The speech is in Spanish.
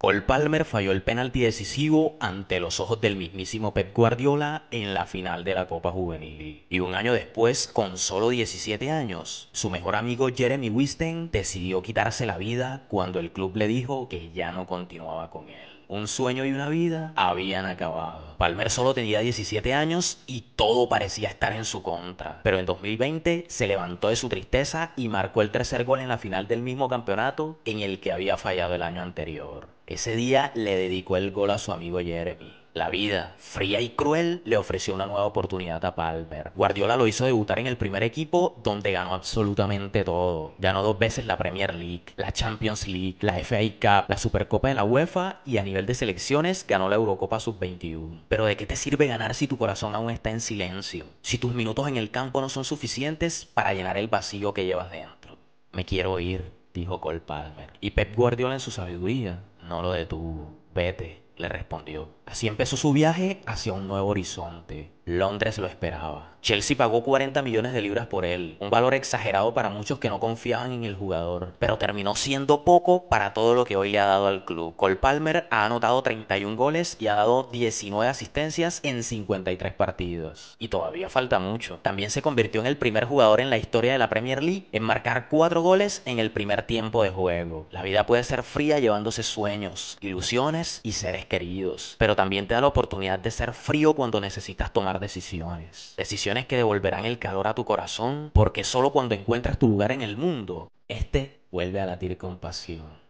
Cole Palmer falló el penalti decisivo ante los ojos del mismísimo Pep Guardiola en la final de la Copa Juvenil. Y un año después, con solo 17 años, su mejor amigo Jeremy Wisten decidió quitarse la vida cuando el club le dijo que ya no continuaba con él un sueño y una vida habían acabado. Palmer solo tenía 17 años y todo parecía estar en su contra. Pero en 2020 se levantó de su tristeza y marcó el tercer gol en la final del mismo campeonato en el que había fallado el año anterior. Ese día le dedicó el gol a su amigo Jeremy. La vida, fría y cruel, le ofreció una nueva oportunidad a Palmer. Guardiola lo hizo debutar en el primer equipo donde ganó absolutamente todo. Ganó dos veces la Premier League, la Champions League, la FA Cup, la Supercopa de la UEFA y a nivel de selecciones ganó la Eurocopa Sub-21. Pero ¿de qué te sirve ganar si tu corazón aún está en silencio? Si tus minutos en el campo no son suficientes para llenar el vacío que llevas dentro. Me quiero ir, dijo Cole Palmer. Y Pep Guardiola en su sabiduría no lo detuvo. Vete, le respondió. Así empezó su viaje hacia un nuevo horizonte. Londres lo esperaba. Chelsea pagó 40 millones de libras por él, un valor exagerado para muchos que no confiaban en el jugador, pero terminó siendo poco para todo lo que hoy le ha dado al club. Cole Palmer ha anotado 31 goles y ha dado 19 asistencias en 53 partidos. Y todavía falta mucho. También se convirtió en el primer jugador en la historia de la Premier League en marcar 4 goles en el primer tiempo de juego. La vida puede ser fría llevándose sueños, ilusiones y seres queridos, pero también te da la oportunidad de ser frío cuando necesitas tomar decisiones. Decisiones que devolverán el calor a tu corazón porque solo cuando encuentras tu lugar en el mundo, este vuelve a latir con pasión.